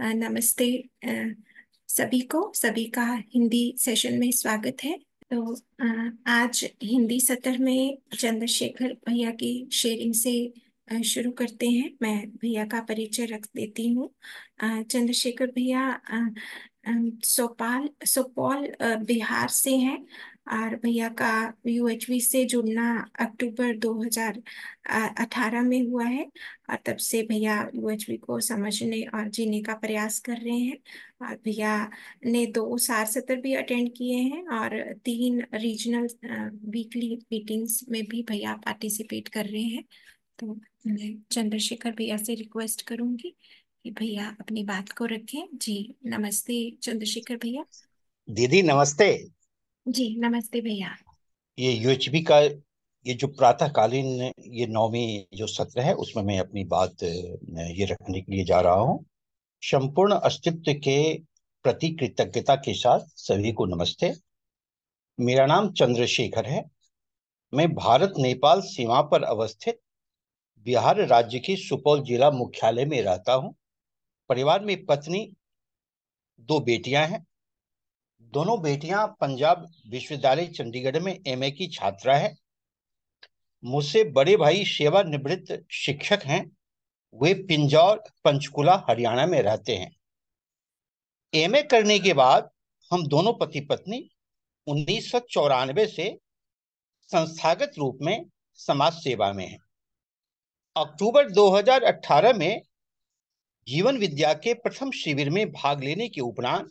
नमस्ते सभी को सभी का हिंदी सेशन में स्वागत है तो आज हिंदी सत्र में चंद्रशेखर भैया की शेयरिंग से शुरू करते हैं मैं भैया का परिचय रख देती हूँ चंद्रशेखर भैया सोपाल सोपौल बिहार से हैं और भैया का यूएचवी से जुड़ना अक्टूबर 2018 में हुआ है और तब से भैया यूएचवी को समझने और जीने का प्रयास कर रहे हैं और भैया ने दो सार सत्र भी अटेंड किए हैं और तीन रीजनल वीकली मीटिंग्स में भी भैया पार्टिसिपेट कर रहे हैं तो मैं चंद्रशेखर भैया से रिक्वेस्ट करूंगी कि भैया अपनी बात को रखें जी नमस्ते चंद्रशेखर भैया दीदी नमस्ते जी नमस्ते भैया ये यूएचबी का ये जो प्रातःकालीन ये नौवीं जो सत्र है उसमें मैं अपनी बात ये रखने के लिए जा रहा हूँ संपूर्ण अस्तित्व के प्रति कृतज्ञता के साथ सभी को नमस्ते मेरा नाम चंद्रशेखर है मैं भारत नेपाल सीमा पर अवस्थित बिहार राज्य के सुपौल जिला मुख्यालय में रहता हूँ परिवार में पत्नी दो बेटियां हैं दोनों बेटियां पंजाब विश्वविद्यालय चंडीगढ़ में एमए की छात्रा है मुझसे बड़े भाई सेवानिवृत्त शिक्षक हैं वे पिंजौर पंचकुला हरियाणा में रहते हैं एमए करने के बाद हम दोनों पति पत्नी उन्नीस से संस्थागत रूप में समाज सेवा में हैं अक्टूबर 2018 में जीवन विद्या के प्रथम शिविर में भाग लेने के उपरांत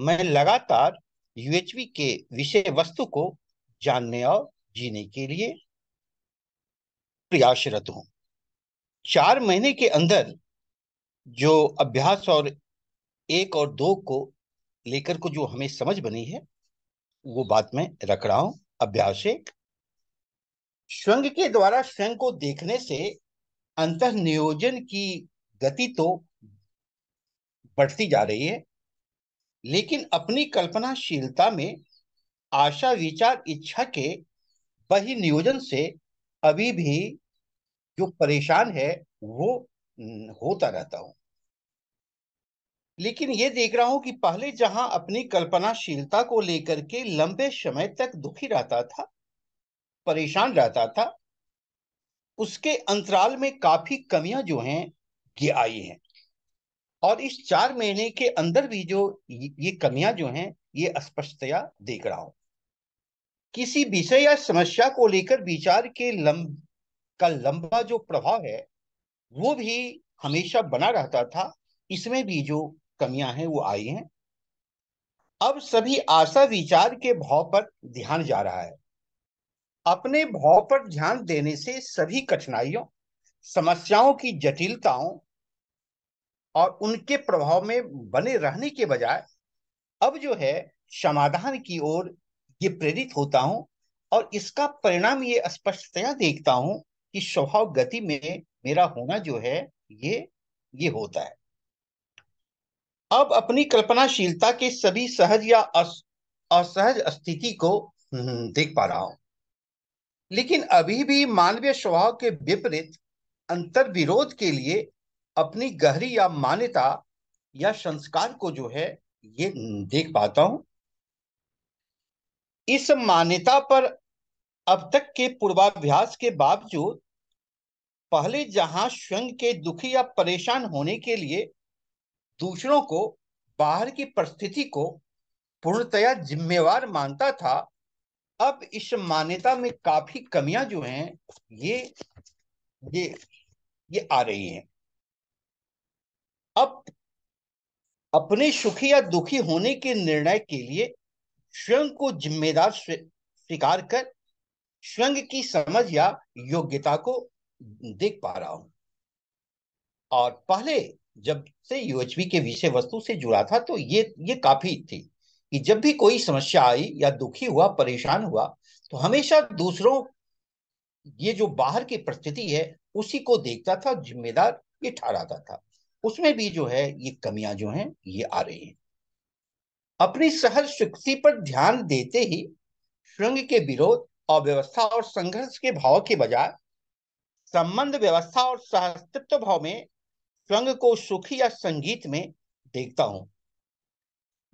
मैं लगातार यूएचवी के विषय वस्तु को जानने और जीने के लिए प्रयासरत हूं चार महीने के अंदर जो अभ्यास और एक और दो को लेकर को जो हमें समझ बनी है वो बात मैं रख रहा हूं अभ्यास एक स्वंग के द्वारा स्वयं को देखने से अंतर नियोजन की गति तो बढ़ती जा रही है लेकिन अपनी कल्पनाशीलता में आशा विचार इच्छा के बही नियोजन से अभी भी जो परेशान है वो होता रहता हूं लेकिन ये देख रहा हूं कि पहले जहां अपनी कल्पनाशीलता को लेकर के लंबे समय तक दुखी रहता था परेशान रहता था उसके अंतराल में काफी कमियां जो हैं ये आई हैं और इस चार महीने के अंदर भी जो ये कमियां जो हैं ये अस्पष्टता देख रहा हूं किसी विषय या समस्या को लेकर विचार के लंब का लंबा जो प्रभाव है वो भी हमेशा बना रहता था इसमें भी जो कमियां हैं वो आई हैं अब सभी आशा विचार के भाव पर ध्यान जा रहा है अपने भाव पर ध्यान देने से सभी कठिनाइयों समस्याओं की जटिलताओं और उनके प्रभाव में बने रहने के बजाय अब जो है समाधान की ओर ये प्रेरित होता हूँ और इसका परिणाम ये स्पष्टतया देखता हूं कि स्वभाव गति में मेरा होना जो है ये ये होता है अब अपनी कल्पनाशीलता के सभी सहज या असहज स्थिति को हम्म, देख पा रहा हूं लेकिन अभी भी मानवीय स्वभाव के विपरीत अंतर विरोध के लिए अपनी गहरी या मान्यता या संस्कार को जो है ये देख पाता हूं इस मान्यता पर अब तक के पूर्वाभ्यास के बावजूद पहले जहां स्वयं के दुखी या परेशान होने के लिए दूसरों को बाहर की परिस्थिति को पूर्णतया जिम्मेवार मानता था अब इस मान्यता में काफी कमियां जो हैं ये ये ये आ रही हैं अब अपने सुखी या दुखी होने के निर्णय के लिए स्वयं को जिम्मेदार स्वीकार कर स्वयं की समझ या योग्यता को देख पा रहा हूं और पहले जब से यूएचबी के विषय वस्तु से जुड़ा था तो ये ये काफी थी कि जब भी कोई समस्या आई या दुखी हुआ परेशान हुआ तो हमेशा दूसरों ये जो बाहर की परिस्थिति है उसी को देखता था जिम्मेदार ये ठहराता था उसमें भी जो है ये कमियां जो हैं ये आ रही हैं अपनी सहज शक्ति पर ध्यान देते ही श्रृंग के विरोध अव्यवस्था और, और संघर्ष के भाव के बजाय संबंध व्यवस्था और सहस्तित्व भाव में श्रृंग को सुखी या संगीत में देखता हूं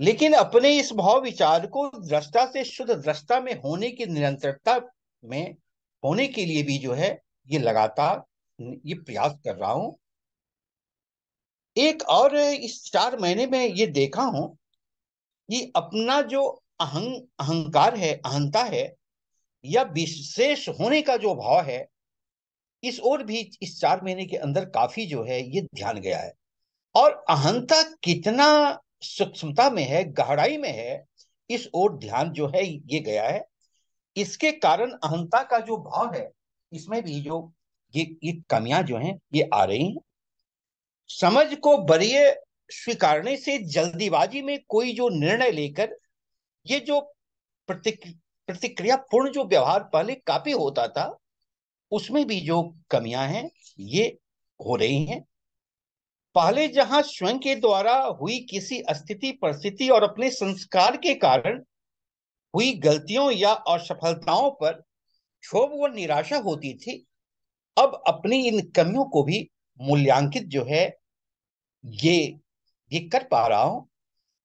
लेकिन अपने इस भाव विचार को दृष्टा से शुद्ध दृष्टा में होने की निरंतरता में होने के लिए भी जो है ये लगातार ये प्रयास कर रहा हूं एक और इस चार महीने में ये देखा हूं कि अपना जो अहं अहंकार है अहंता है या विशेष होने का जो भाव है इस ओर भी इस चार महीने के अंदर काफी जो है ये ध्यान गया है और अहंता कितना सूक्ष्मता में है गहराई में है इस ओर ध्यान जो है ये गया है इसके कारण अहंता का जो भाव है इसमें भी जो ये ये कमियां जो हैं ये आ रही हैं समझ को बरीय स्वीकारने से जल्दीबाजी में कोई जो निर्णय लेकर ये जो प्रतिक, प्रतिक्रिया पूर्ण जो व्यवहार पहले काफी होता था उसमें भी जो कमियां हैं ये हो रही हैं पहले जहां स्वयं के द्वारा हुई किसी स्थिति परिस्थिति और अपने संस्कार के कारण हुई गलतियों या असफलताओं पर क्षोभ व निराशा होती थी अब अपनी इन कमियों को भी मूल्यांकित जो है ये ये कर पा रहा हूं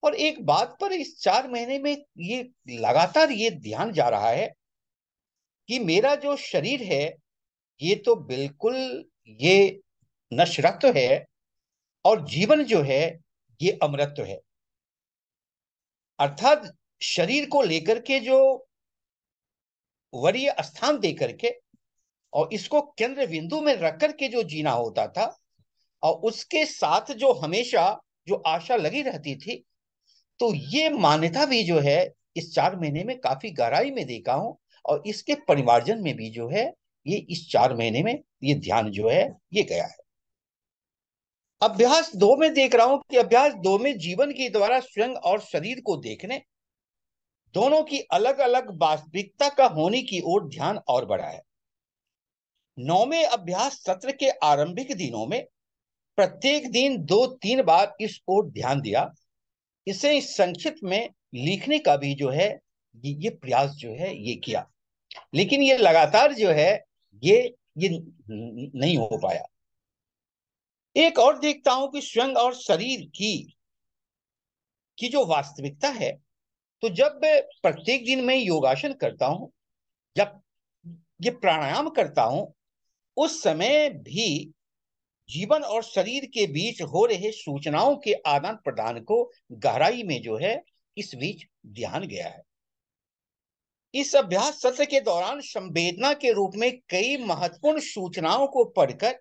और एक बात पर इस चार महीने में ये लगातार ये ध्यान जा रहा है कि मेरा जो शरीर है ये तो बिल्कुल ये नशरत्व है और जीवन जो है ये अमृत है अर्थात शरीर को लेकर के जो वरीय स्थान दे करके और इसको केंद्र बिंदु में रख करके जो जीना होता था और उसके साथ जो हमेशा जो आशा लगी रहती थी तो ये मान्यता भी जो है इस चार महीने में काफी गहराई में देखा हूं और इसके परिमार्जन में भी जो है ये इस चार महीने में ये ध्यान जो है ये गया है अभ्यास दो में देख रहा हूं कि अभ्यास दो में जीवन के द्वारा स्वयं और शरीर को देखने दोनों की अलग अलग वास्तविकता का होने की ओर ध्यान और बढ़ा है नौवे अभ्यास सत्र के आरंभिक दिनों में प्रत्येक दिन दो तीन बार इस ओर ध्यान दिया इसे इस संक्षिप्त में लिखने का भी जो है ये प्रयास जो है ये किया लेकिन ये लगातार जो है ये ये नहीं हो पाया एक और देखता हूं कि स्वयं और शरीर की की जो वास्तविकता है तो जब प्रत्येक दिन मैं योगासन करता हूं जब ये प्राणायाम करता हूं उस समय भी जीवन और शरीर के बीच हो रहे सूचनाओं के आदान प्रदान को गहराई में जो है इस बीच ध्यान गया है इस अभ्यास सत्र के दौरान संवेदना के रूप में कई महत्वपूर्ण सूचनाओं को पढ़कर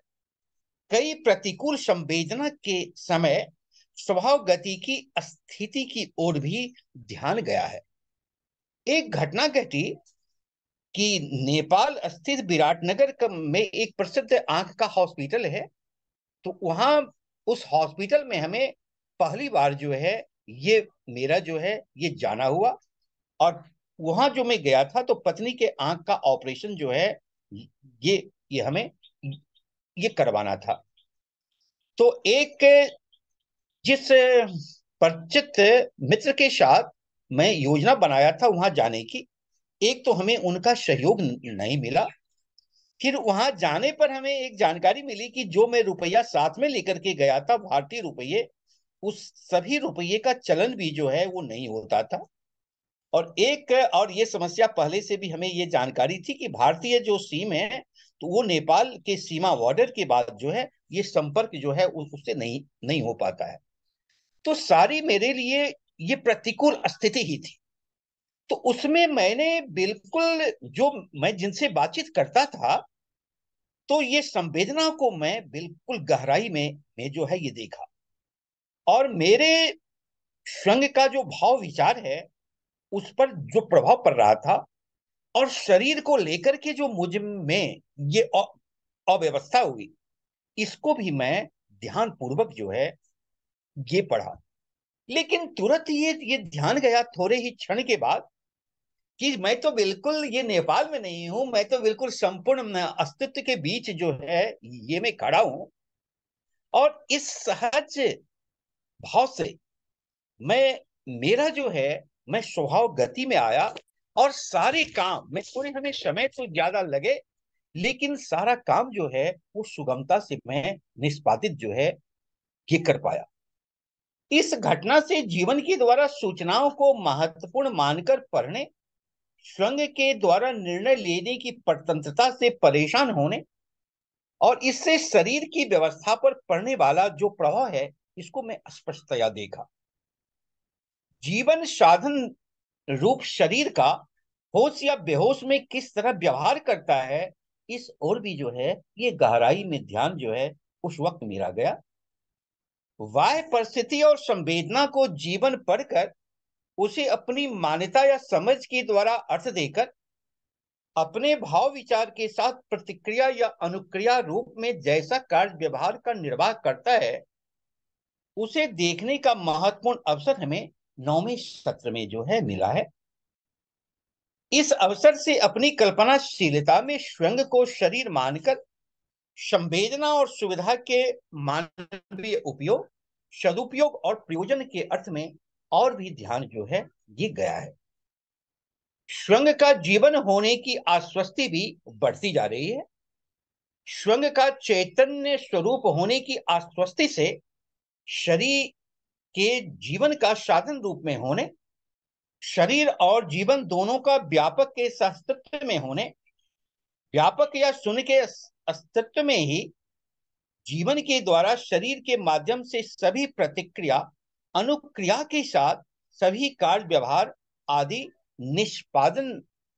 कई प्रतिकूल संवेदना के समय स्वभाव गति की स्थिति की ओर भी ध्यान गया है एक घटना घटी कि नेपाल स्थित विराटनगर में एक प्रसिद्ध आंख का हॉस्पिटल है तो वहां उस हॉस्पिटल में हमें पहली बार जो है ये मेरा जो है ये जाना हुआ और वहां जो मैं गया था तो पत्नी के आंख का ऑपरेशन जो है ये ये हमें ये करवाना था तो एक जिस परिचित मित्र के साथ मैं योजना बनाया था वहां जाने की एक तो हमें उनका सहयोग नहीं मिला फिर वहां जाने पर हमें एक जानकारी मिली कि जो मैं रुपया साथ में लेकर के गया था भारतीय रुपये उस सभी रुपये का चलन भी जो है वो नहीं होता था और एक और ये समस्या पहले से भी हमें ये जानकारी थी कि भारतीय जो सीम है तो वो नेपाल के सीमा बॉर्डर के बाद जो है ये संपर्क जो है उससे नहीं नहीं हो पाता है तो सारी मेरे लिए ये प्रतिकूल स्थिति ही थी तो उसमें मैंने बिल्कुल जो मैं जिनसे बातचीत करता था तो ये संवेदना को मैं बिल्कुल गहराई में मैं जो है ये देखा और मेरे संग का जो भाव विचार है उस पर जो प्रभाव पड़ रहा था और शरीर को लेकर के जो मुझ में ये अव्यवस्था हुई इसको भी मैं ध्यान पूर्वक जो है ये पढ़ा लेकिन तुरंत ये ये ध्यान गया थोड़े ही क्षण के बाद कि मैं तो बिल्कुल ये नेपाल में नहीं हूं मैं तो बिल्कुल संपूर्ण अस्तित्व के बीच जो है ये मैं खड़ा हूं और इस सहज भाव से मैं मेरा जो है मैं स्वभाव गति में आया और सारे काम में थोड़े हमें समय तो ज्यादा लगे लेकिन सारा काम जो है वो सुगमता से मैं निष्पादित जो है ये कर पाया इस घटना से जीवन के द्वारा सूचनाओं को महत्वपूर्ण मानकर पढ़ने संघ के द्वारा निर्णय लेने की प्रतंत्रता से परेशान होने और इससे शरीर की व्यवस्था पर पड़ने वाला जो प्रभाव है इसको मैं स्पष्टतया देखा जीवन साधन रूप शरीर का होश या बेहोश में किस तरह व्यवहार करता है इस और भी जो है ये गहराई में ध्यान जो है उस वक्त मेरा गया वाह परिस्थिति और संवेदना को जीवन पढ़कर उसे अपनी मान्यता या समझ के द्वारा अर्थ देकर अपने भाव विचार के साथ प्रतिक्रिया या अनुक्रिया रूप में जैसा कार्य व्यवहार का निर्वाह करता है उसे देखने का महत्वपूर्ण अवसर हमें नौवी सत्र में जो है मिला है इस अवसर से अपनी कल्पनाशीलता में स्वयं को शरीर मानकर संवेदना और सुविधा के मानवीय उपयोग सदुपयोग और प्रयोजन के अर्थ में और भी ध्यान जो है ये गया है श्रृंग का जीवन होने की आश्वस्ति भी बढ़ती जा रही है श्रृंग का चैतन्य स्वरूप होने की आश्वस्ति से शरीर के जीवन का साधन रूप में होने शरीर और जीवन दोनों का व्यापक के अस्तित्व में होने व्यापक या सुन के अस्तित्व में ही जीवन के द्वारा शरीर के माध्यम से सभी प्रतिक्रिया अनुक्रिया के साथ सभी कार्य व्यवहार आदि निष्पादन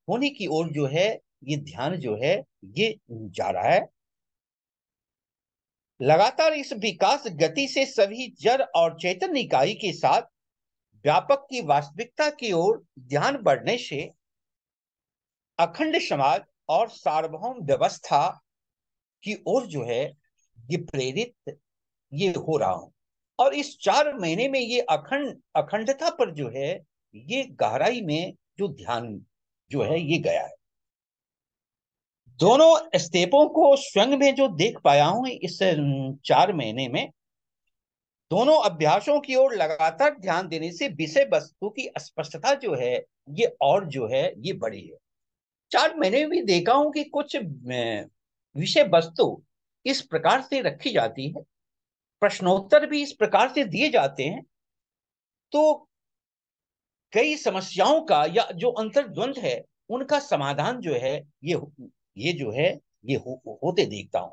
होने की ओर जो है ये ध्यान जो है ये जा रहा है लगातार इस विकास गति से सभी जड़ और चैतन्य इकाई के साथ व्यापक की वास्तविकता की ओर ध्यान बढ़ने से अखंड समाज और सार्वभौम व्यवस्था की ओर जो है ये प्रेरित ये हो रहा हूं और इस चार महीने में ये अखंड अखंडता पर जो है ये गहराई में जो ध्यान जो है ये गया है दोनों स्टेपों को स्वयं में जो देख पाया हूं इस चार महीने में दोनों अभ्यासों की ओर लगातार ध्यान देने से विषय वस्तु की स्पष्टता जो है ये और जो है ये बड़ी है चार महीने भी देखा हूं कि कुछ विषय वस्तु इस प्रकार से रखी जाती है प्रश्नोत्तर भी इस प्रकार से दिए जाते हैं तो कई समस्याओं का या जो अंतर्द्वंद है उनका समाधान जो है ये ये जो है ये हो, होते देखता हूं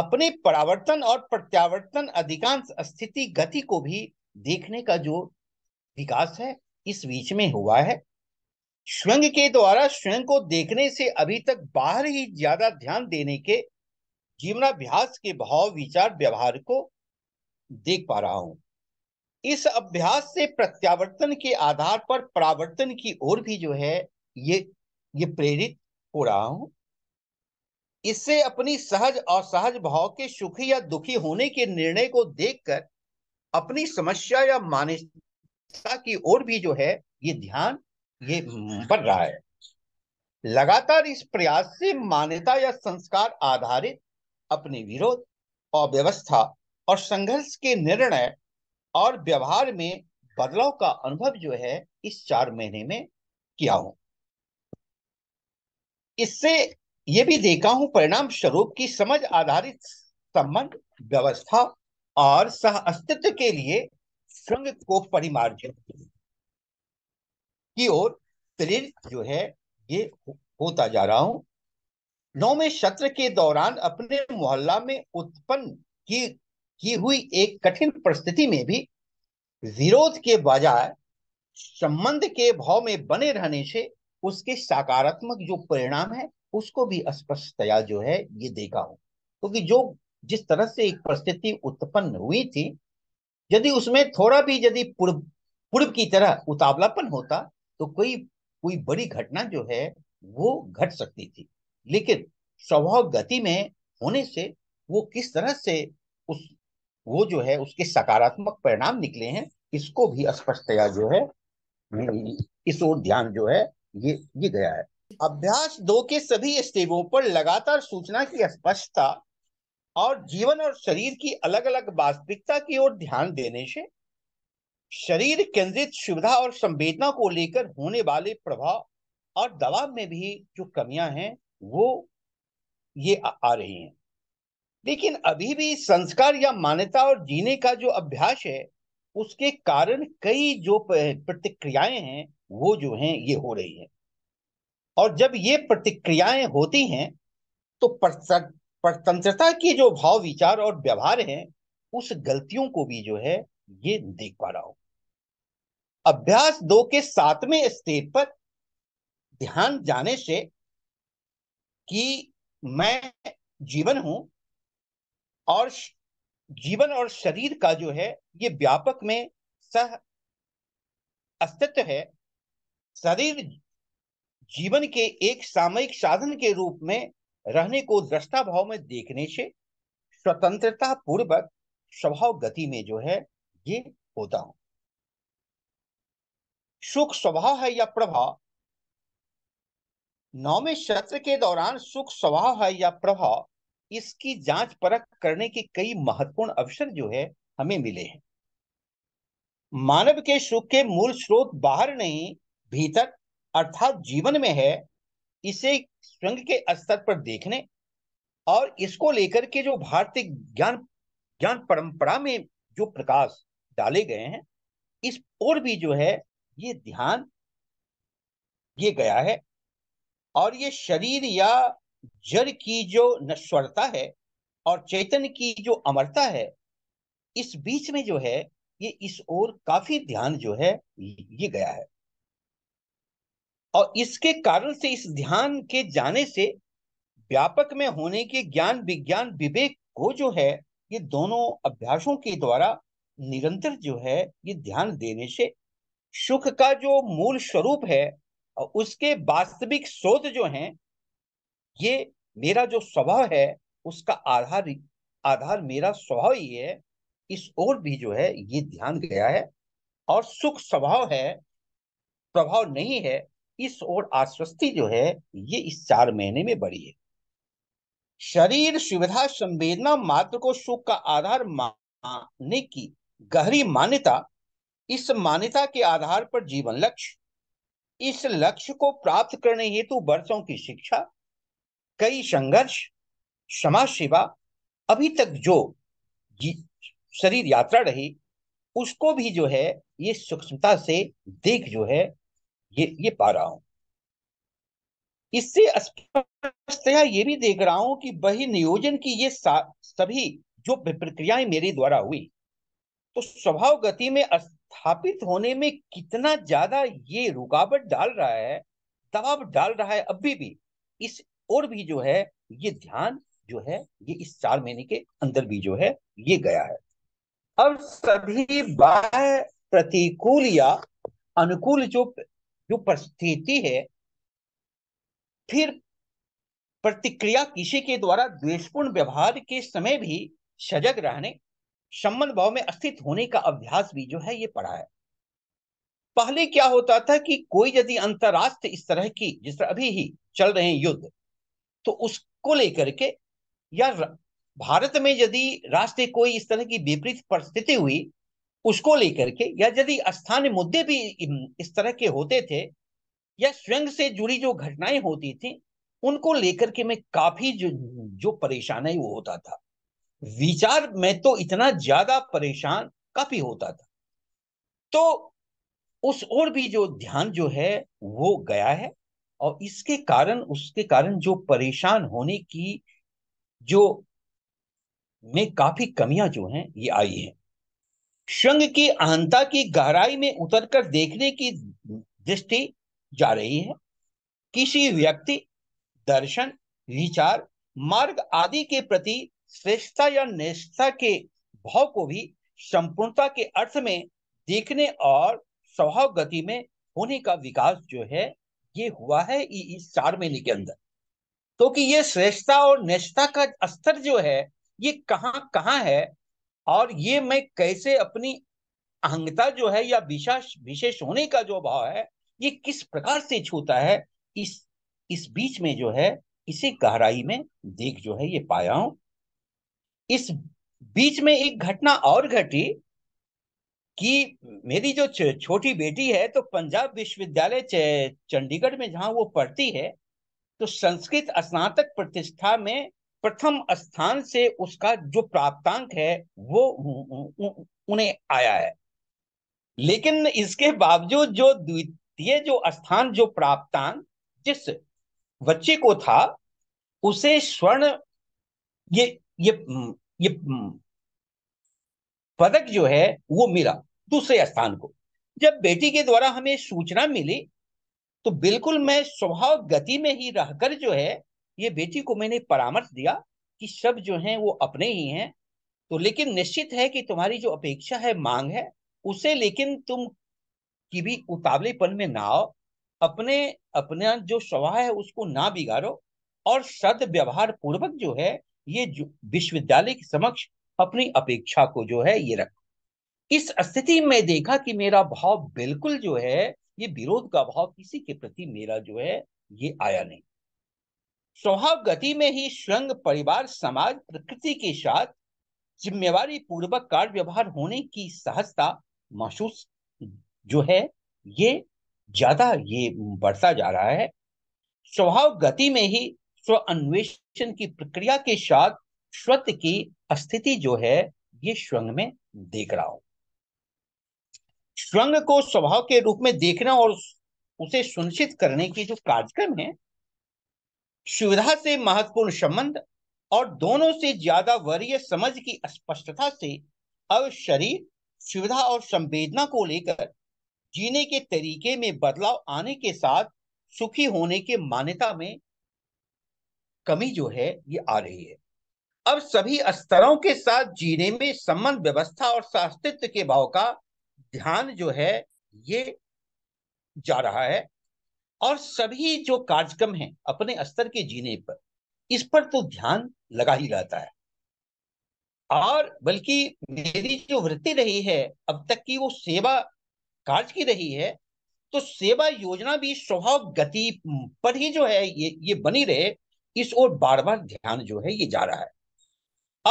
अपने परावर्तन और प्रत्यावर्तन अधिकांश स्थिति गति को भी देखने का जो विकास है इस बीच में हुआ है स्वयं के द्वारा स्वयं को देखने से अभी तक बाहर ही ज्यादा ध्यान देने के जीवनाभ्यास के भाव विचार व्यवहार को देख पा रहा हूं इस अभ्यास से प्रत्यावर्तन के आधार पर परावर्तन की ओर भी जो है ये ये प्रेरित हो रहा हूं इससे अपनी सहज और सहज भाव के सुखी या दुखी होने के निर्णय को देखकर अपनी समस्या या मानसिकता की ओर भी जो है ये ध्यान ये बढ़ रहा है लगातार इस प्रयास से मान्यता या संस्कार आधारित अपने विरोध और व्यवस्था और संघर्ष के निर्णय और व्यवहार में बदलाव का अनुभव जो है इस चार महीने में किया हूं इससे यह भी देखा हूं परिणाम स्वरूप की समझ आधारित संबंध व्यवस्था और सह अस्तित्व के लिए संघ को परिमार्जित की ओर प्रेरित जो है ये होता जा रहा हूं नौवे सत्र के दौरान अपने मोहल्ला में उत्पन्न की की हुई एक कठिन परिस्थिति में भी विरोध के बजाय संबंध के भाव में बने रहने से उसके सकारात्मक जो परिणाम है उसको भी स्पष्टतया जो है ये देखा हो क्योंकि तो जो जिस तरह से एक परिस्थिति उत्पन्न हुई थी यदि उसमें थोड़ा भी यदि पूर्व पूर्व की तरह उतावलापन होता तो कोई कोई बड़ी घटना जो है वो घट सकती थी लेकिन स्वभाव गति में होने से वो किस तरह से उस वो जो है उसके सकारात्मक परिणाम निकले हैं इसको भी स्पष्टतया जो है इस ओर ध्यान जो है ये ये गया है अभ्यास दो के सभी स्टेपों पर लगातार सूचना की स्पष्टता और जीवन और शरीर की अलग अलग वास्तविकता की ओर ध्यान देने से शरीर केंद्रित सुविधा और संवेदना को लेकर होने वाले प्रभाव और दबाव में भी जो कमियां हैं वो ये आ, आ रही हैं लेकिन अभी भी संस्कार या मान्यता और जीने का जो अभ्यास है उसके कारण कई जो प्रतिक्रियाएं हैं वो जो हैं ये हो रही है और जब ये प्रतिक्रियाएं होती हैं तो प्रतंत्रता के जो भाव विचार और व्यवहार हैं उस गलतियों को भी जो है ये देख पा रहा हो अभ्यास दो के सातवें स्टेप पर ध्यान जाने से कि मैं जीवन हूं और जीवन और शरीर का जो है ये व्यापक में सह अस्तित्व है शरीर जीवन के एक सामयिक साधन के रूप में रहने को दृष्टा भाव में देखने से स्वतंत्रता पूर्वक स्वभाव गति में जो है ये होता हूं सुख स्वभाव है या प्रभाव नौवे सत्र के दौरान सुख स्वभाव है या प्रभाव इसकी जांच परख करने के कई महत्वपूर्ण अवसर जो है हमें मिले हैं मानव के सुख के मूल स्रोत बाहर नहीं भीतर अर्थात जीवन में है इसे स्वयं के स्तर पर देखने और इसको लेकर के जो भारतीय ज्ञान ज्ञान परंपरा में जो प्रकाश डाले गए हैं इस और भी जो है ये ध्यान ये गया है और ये शरीर या जड़ की जो नश्वरता है और चैतन्य की जो अमरता है इस बीच में जो है ये इस ओर काफी ध्यान जो है ये गया है और इसके कारण से इस ध्यान के जाने से व्यापक में होने के ज्ञान विज्ञान विवेक को जो है ये दोनों अभ्यासों के द्वारा निरंतर जो है ये ध्यान देने से सुख का जो मूल स्वरूप है और उसके वास्तविक स्रोत जो हैं ये मेरा जो स्वभाव है उसका आधार आधार मेरा स्वभाव ही है इस ओर भी जो है ये ध्यान गया है और सुख स्वभाव है प्रभाव नहीं है इस ओर आश्वस्ति जो है ये इस चार महीने में बड़ी है शरीर सुविधा संवेदना मात्र को सुख का आधार मानने की गहरी मान्यता इस मान्यता के आधार पर जीवन लक्ष्य इस लक्ष्य को प्राप्त करने हेतु वर्षों की शिक्षा कई संघर्ष क्षमा सेवा अभी तक जो शरीर यात्रा रही उसको भी जो है ये सूक्ष्मता से देख जो है ये ये पा रहा हूं इससे स्पष्टतया ये भी देख रहा हूं कि बहि नियोजन की ये सभी जो प्रक्रियाएं मेरे द्वारा हुई तो स्वभाव गति में स्थापित होने में कितना ज्यादा ये रुकावट डाल रहा है दबाव डाल रहा है अभी भी इस और भी जो है ये ध्यान जो है ये इस चार महीने के अंदर भी जो है ये गया है अब सभी बाह्य प्रतिकूल या अनुकूल जो जो परिस्थिति है फिर प्रतिक्रिया किसी के द्वारा द्वेषपूर्ण व्यवहार के समय भी सजग रहने संबंध भाव में अस्थित होने का अभ्यास भी जो है ये पड़ा है पहले क्या होता था कि कोई यदि अंतरराष्ट्र इस तरह की जिस तरह अभी ही चल रहे युद्ध तो उसको लेकर के या भारत में यदि राष्ट्र कोई इस तरह की विपरीत परिस्थिति हुई उसको लेकर के या यदि स्थानीय मुद्दे भी इस तरह के होते थे या स्वयं से जुड़ी जो घटनाएं होती थी उनको लेकर के मैं काफी जो जो परेशान है वो होता था विचार में तो इतना ज्यादा परेशान काफी होता था तो उस ओर भी जो ध्यान जो है वो गया है और इसके कारण उसके कारण जो परेशान होने की जो में काफी कमियां जो हैं ये आई है संघ की अहंता की गहराई में उतरकर देखने की दृष्टि जा रही है किसी व्यक्ति दर्शन विचार मार्ग आदि के प्रति श्रेष्ठता या निष्ठा के भाव को भी संपूर्णता के अर्थ में देखने और स्वभाव गति में होने का विकास जो है ये हुआ है इस चार महीने के अंदर तो कि ये श्रेष्ठता और निष्ठा का स्तर जो है ये कहाँ कहाँ है और ये मैं कैसे अपनी अहंगता जो है या विशेष विशेष होने का जो भाव है ये किस प्रकार से छूता है इस इस बीच में जो है इसी गहराई में देख जो है ये पाया हूं इस बीच में एक घटना और घटी कि मेरी जो छोटी बेटी है तो पंजाब विश्वविद्यालय चंडीगढ़ में जहां वो पढ़ती है तो संस्कृत स्नातक प्रतिष्ठा में प्रथम स्थान से उसका जो प्राप्तांक है वो उन्हें आया है लेकिन इसके बावजूद जो द्वितीय जो स्थान जो प्राप्तांक जिस बच्चे को था उसे स्वर्ण ये ये ये पदक जो है वो मिला दूसरे स्थान को जब बेटी के द्वारा हमें सूचना मिली तो बिल्कुल मैं स्वभाव गति में ही रहकर जो है ये बेटी को मैंने परामर्श दिया कि सब जो हैं वो अपने ही हैं तो लेकिन निश्चित है कि तुम्हारी जो अपेक्षा है मांग है उसे लेकिन तुम की भी उतावलेपन में ना आओ अपने अपना जो स्वभाव है उसको ना बिगाड़ो और सद व्यवहार पूर्वक जो है ये विश्वविद्यालय के समक्ष अपनी अपेक्षा को जो है ये रख इस स्थिति में देखा कि मेरा भाव बिल्कुल जो है ये विरोध का भाव किसी के प्रति मेरा जो है ये आया नहीं स्वभाव गति में ही स्वयं परिवार समाज प्रकृति के साथ जिम्मेवारी पूर्वक कार्य व्यवहार होने की सहजता महसूस जो है ये ज्यादा ये बढ़ता जा रहा है स्वभाव गति में ही स्व अन्वेषण की प्रक्रिया के साथ श्वत की स्थिति जो है ये श्रृंग में देख रहा हूं श्रृंग को स्वभाव के रूप में देखना और उसे सुनिश्चित करने की जो कार्यक्रम है सुविधा से महत्वपूर्ण संबंध और दोनों से ज्यादा वरीय समझ की स्पष्टता से अब शरीर सुविधा और संवेदना को लेकर जीने के तरीके में बदलाव आने के साथ सुखी होने के मान्यता में कमी जो है ये आ रही है अब सभी स्तरों के साथ जीने में संबंध व्यवस्था और सास्तित्व के भाव का ध्यान जो है ये जा रहा है और सभी जो कार्यक्रम हैं अपने स्तर के जीने पर इस पर तो ध्यान लगा ही रहता है और बल्कि मेरी जो वृत्ति रही है अब तक की वो सेवा कार्य की रही है तो सेवा योजना भी स्वभाव गति पर ही जो है ये ये बनी रहे इस ओर बार बार ध्यान जो है ये जा रहा है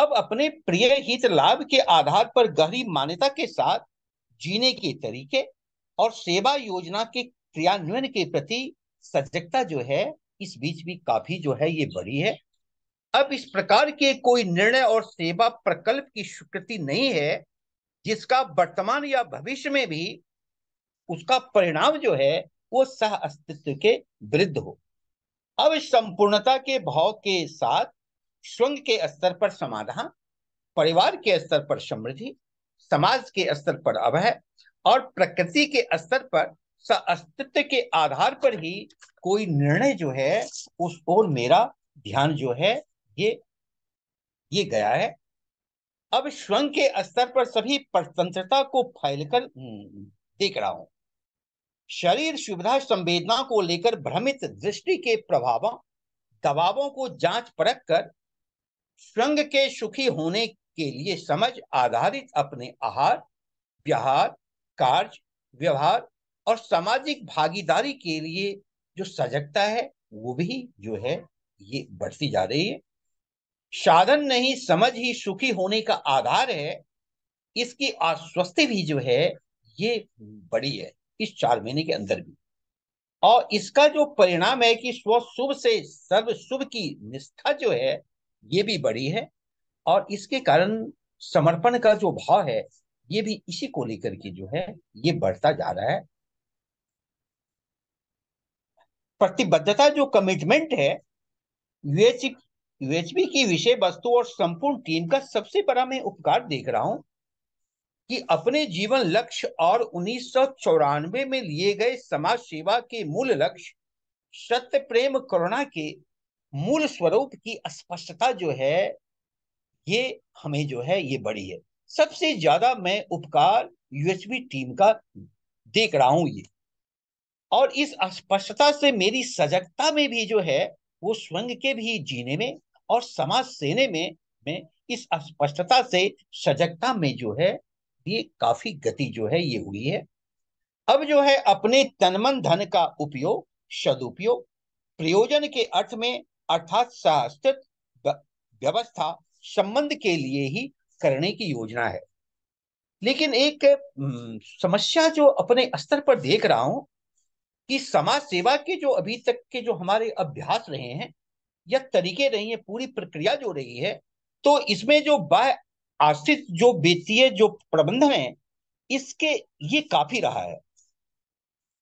अब अपने प्रिय हित लाभ के आधार पर गहरी मान्यता के साथ जीने के तरीके और सेवा योजना के क्रियान्वयन के प्रति सजगता जो है इस बीच भी काफी जो है ये बड़ी है अब इस प्रकार के कोई निर्णय और सेवा प्रकल्प की स्वीकृति नहीं है जिसका वर्तमान या भविष्य में भी उसका परिणाम जो है वो सह अस्तित्व के विरुद्ध हो अब इस संपूर्णता के भाव के साथ स्वंग के स्तर पर समाधान परिवार के स्तर पर समृद्धि समाज के स्तर पर अभय और प्रकृति के स्तर पर अस्तित्व के आधार पर ही कोई निर्णय जो है उस ओर मेरा ध्यान जो है ये ये गया है अब स्वयं के स्तर पर सभी प्रतंत्रता को फैलकर हम्म, देख रहा हूं शरीर सुविधा संवेदना को लेकर भ्रमित दृष्टि के प्रभावों दबावों को जांच परख कर श्रृंग के सुखी होने के लिए समझ आधारित अपने आहार व्यवहार कार्य व्यवहार और सामाजिक भागीदारी के लिए जो सजगता है वो भी जो है ये बढ़ती जा रही है साधन नहीं समझ ही सुखी होने का आधार है इसकी आश्वस्ति भी जो है ये बड़ी है इस चार महीने के अंदर भी और इसका जो परिणाम है कि स्व शुभ से सर्व शुभ की निष्ठा जो है ये भी बड़ी है और इसके कारण समर्पण का जो भाव है ये भी इसी को लेकर के जो है ये बढ़ता जा रहा है प्रतिबद्धता जो कमिटमेंट है यूएच यूएचबी की विषय वस्तु और संपूर्ण टीम का सबसे बड़ा मैं उपकार देख रहा हूं कि अपने जीवन लक्ष्य और उन्नीस में लिए गए समाज सेवा के मूल लक्ष्य सत्य प्रेम करुणा के मूल स्वरूप की स्पष्टता जो है ये हमें जो है ये बड़ी है सबसे ज्यादा मैं उपकार यूएसबी टीम का देख रहा हूं ये और इस स्पष्टता से मेरी सजगता में भी जो है वो स्वंग के भी जीने में और समाज सेने में मैं इस स्पष्टता से सजगता में जो है ये काफी गति जो है ये हुई है अब जो है अपने तनमन धन का उपयोग सदुपयोग प्रयोजन के अर्थ में अर्थात शास्त्रित व्यवस्था संबंध के लिए ही करने की योजना है लेकिन एक समस्या जो अपने स्तर पर देख रहा हूं कि समाज सेवा के जो अभी तक के जो हमारे अभ्यास रहे हैं या तरीके रही है पूरी प्रक्रिया जो रही है तो इसमें जो बाह्य आश्रित जो वित्तीय जो प्रबंधन है इसके ये काफी रहा है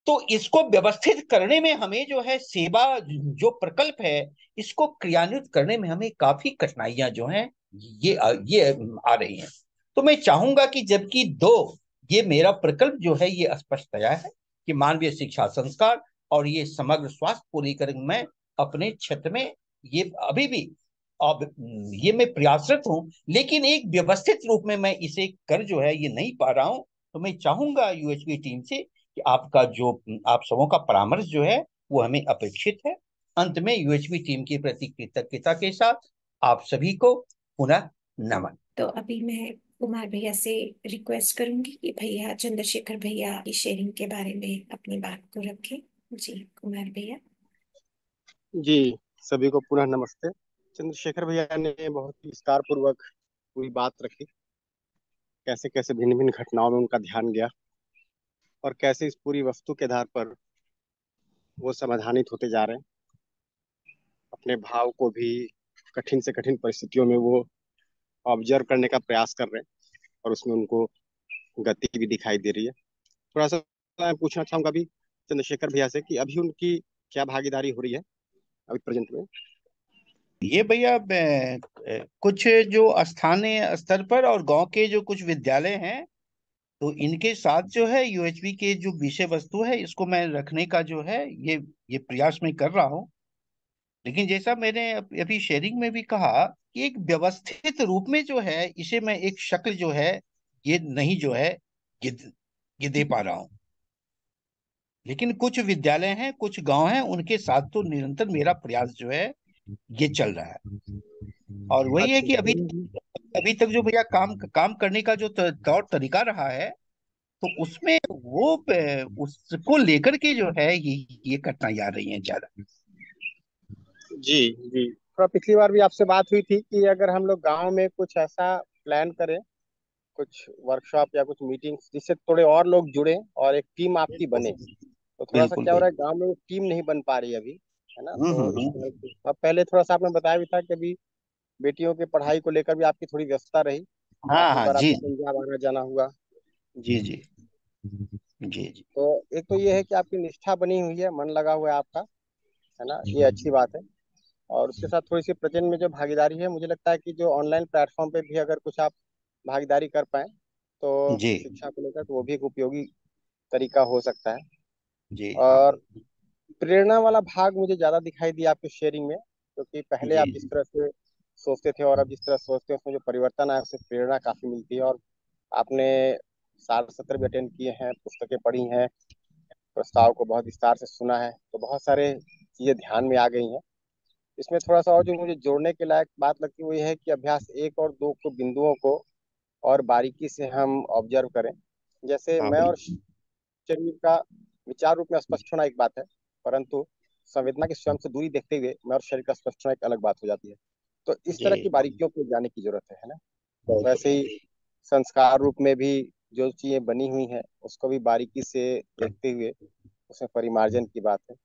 तो इसको व्यवस्थित करने में हमें जो है सेवा जो प्रकल्प है इसको क्रियान्वित करने में हमें काफी कठिनाइयां जो हैं ये आ, ये आ रही हैं तो मैं चाहूंगा कि जबकि दो ये मेरा प्रकल्प जो है ये स्पष्टतया है कि मानवीय शिक्षा संस्कार और ये समग्र स्वास्थ्य पूरी करने में अपने क्षेत्र में ये अभी भी अब ये मैं प्रयासरत हूँ लेकिन एक व्यवस्थित रूप में मैं इसे कर जो है ये नहीं पा रहा हूँ तो मैं चाहूंगा यूएचपी टीम से कि आपका जो आप सबों का परामर्श जो है वो हमें अपेक्षित है अंत में यूएचपी टीम की प्रति कृतज्ञता के साथ आप सभी को पुनः नमन तो अभी मैं कुमार भैया से रिक्वेस्ट करूंगी कि भैया चंद्रशेखर भैया की शेयरिंग के बारे में अपनी बात को रखें जी कुमार भैया जी सभी को पुनः नमस्ते चंद्रशेखर भैया ने बहुत ही विस्तार पूर्वक पूरी बात रखी कैसे कैसे भिन्न भिन्न घटनाओं में उनका ध्यान गया और कैसे इस पूरी वस्तु के आधार पर वो समाधानित होते जा रहे हैं अपने भाव को भी कठिन से कठिन परिस्थितियों में वो ऑब्जर्व करने का प्रयास कर रहे हैं और उसमें उनको गति भी दिखाई दे रही है थोड़ा सा मैं पूछना चाहूंगा अभी चंद्रशेखर भैया से कि अभी उनकी क्या भागीदारी हो रही है अभी प्रेजेंट में ये भैया कुछ जो स्थानीय स्तर पर और गांव के जो कुछ विद्यालय हैं तो इनके साथ जो है यूएचबी के जो विषय वस्तु है इसको मैं रखने का जो है ये ये प्रयास में कर रहा हूँ लेकिन जैसा मैंने अभी शेयरिंग में भी कहा कि एक व्यवस्थित रूप में जो है इसे मैं एक शक्ल जो है ये नहीं जो है ये ये दे पा रहा हूँ लेकिन कुछ विद्यालय हैं कुछ गांव हैं उनके साथ तो निरंतर मेरा प्रयास जो है ये चल रहा है और वही है कि अभी अभी तक जो भैया काम काम करने का जो तौर तरीका रहा है तो उसमें वो उसको लेकर के जो है ये ये कठिनाई आ रही है ज्यादा जी जी थोड़ा पिछली बार भी आपसे बात हुई थी कि अगर हम लोग गांव में कुछ ऐसा प्लान करें कुछ वर्कशॉप या कुछ मीटिंग्स जिससे थोड़े और लोग जुड़े और एक टीम आपकी बने तो थोड़ा सा क्या हो रहा है गाँव में टीम नहीं बन पा रही अभी है ना हम्म, तो हम्म, हम्म। अब पहले थोड़ा सा आपने बताया भी था कि अभी बेटियों के पढ़ाई को लेकर भी आपकी थोड़ी व्यस्तता रही हाँ हाँ जी पंजाब आना जाना हुआ जी जी जी जी तो एक तो ये है कि आपकी निष्ठा बनी हुई है मन लगा हुआ है आपका है ना ये अच्छी बात है और उसके साथ थोड़ी सी प्रचंड में जो भागीदारी है मुझे लगता है कि जो ऑनलाइन प्लेटफॉर्म पे भी अगर कुछ आप भागीदारी कर पाए तो शिक्षा को लेकर तो वो भी एक उपयोगी तरीका हो सकता है जी हाँ। और प्रेरणा वाला भाग मुझे ज्यादा दिखाई दिया आपके शेयरिंग में क्योंकि तो पहले आप जिस तरह से सोचते थे और अब जिस तरह सोचते हैं उसमें जो परिवर्तन आया उससे प्रेरणा काफी मिलती है और आपने सार सत्र भी अटेंड किए हैं पुस्तकें पढ़ी हैं प्रस्ताव को बहुत विस्तार से सुना है तो बहुत सारे चीजें ध्यान में आ गई हैं इसमें थोड़ा सा और जो मुझे जोड़ने के लायक बात लगती हुई है कि अभ्यास एक और दो को बिंदुओं को और बारीकी से हम ऑब्जर्व करें जैसे हाँ, मैं और शरीर का विचार रूप में स्पष्ट होना एक बात है परंतु संवेदना के स्वयं से दूरी देखते हुए मैं और शरीर का स्पष्ट एक अलग बात हो जाती है तो इस तरह की बारीकियों को जाने की जरूरत है ना वैसे तो ही संस्कार रूप में भी जो चीजें बनी हुई हैं उसको भी बारीकी से देखते हुए उसमें परिमार्जन की बात है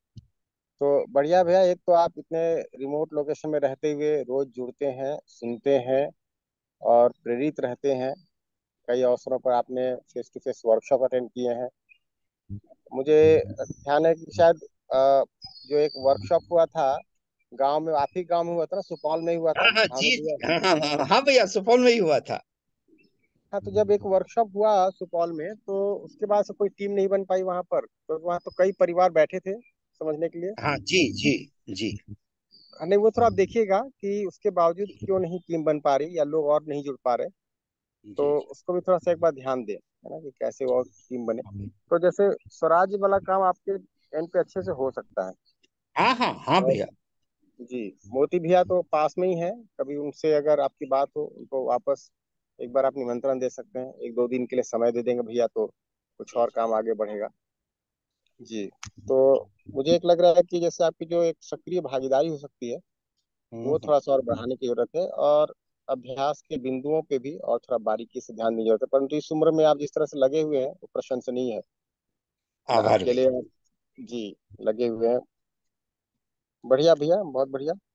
तो बढ़िया भैया एक तो आप इतने रिमोट लोकेशन में रहते हुए रोज जुड़ते हैं सुनते हैं और प्रेरित रहते हैं कई अवसरों पर आपने face to face workshop attend किए हैं मुझे ध्यान है कि शायद जो एक वर्कशॉप हुआ था गांव में आप ही गाँव में हुआ था ना सुपौल में हुआ था हाँ, हाँ, हाँ जी हाँ, हाँ हाँ भैया सुपौल में ही हुआ था हाँ तो जब एक वर्कशॉप हुआ सुपौल में तो उसके बाद से कोई टीम नहीं बन पाई वहां पर तो वहां तो कई परिवार बैठे थे समझने के लिए हाँ जी जी जी नहीं वो थोड़ा देखिएगा कि उसके बावजूद क्यों नहीं टीम बन पा रही या लोग और नहीं जुड़ पा रहे तो उसको भी थोड़ा सा एक बार ध्यान दें है ना कि कैसे और टीम बने तो जैसे स्वराज वाला काम आपके एंड पे अच्छे से हो सकता है हाँ हाँ हाँ भैया जी मोती भैया तो पास में ही है कभी उनसे अगर आपकी बात हो उनको वापस एक बार आप निमंत्रण दे सकते हैं एक दो दिन के लिए समय दे देंगे भैया तो कुछ और काम आगे बढ़ेगा जी तो मुझे एक लग रहा है कि जैसे आपकी जो एक सक्रिय भागीदारी हो सकती है हम्म, वो हम्म। थोड़ा सा और बढ़ाने की जरूरत है और अभ्यास के बिंदुओं पे भी और थोड़ा बारीकी से ध्यान दी जरूरत है परंतु इस उम्र में आप जिस तरह से लगे हुए हैं वो प्रशंसनीय है आपके लिए जी लगे हुए हैं बढ़िया भैया बहुत बढ़िया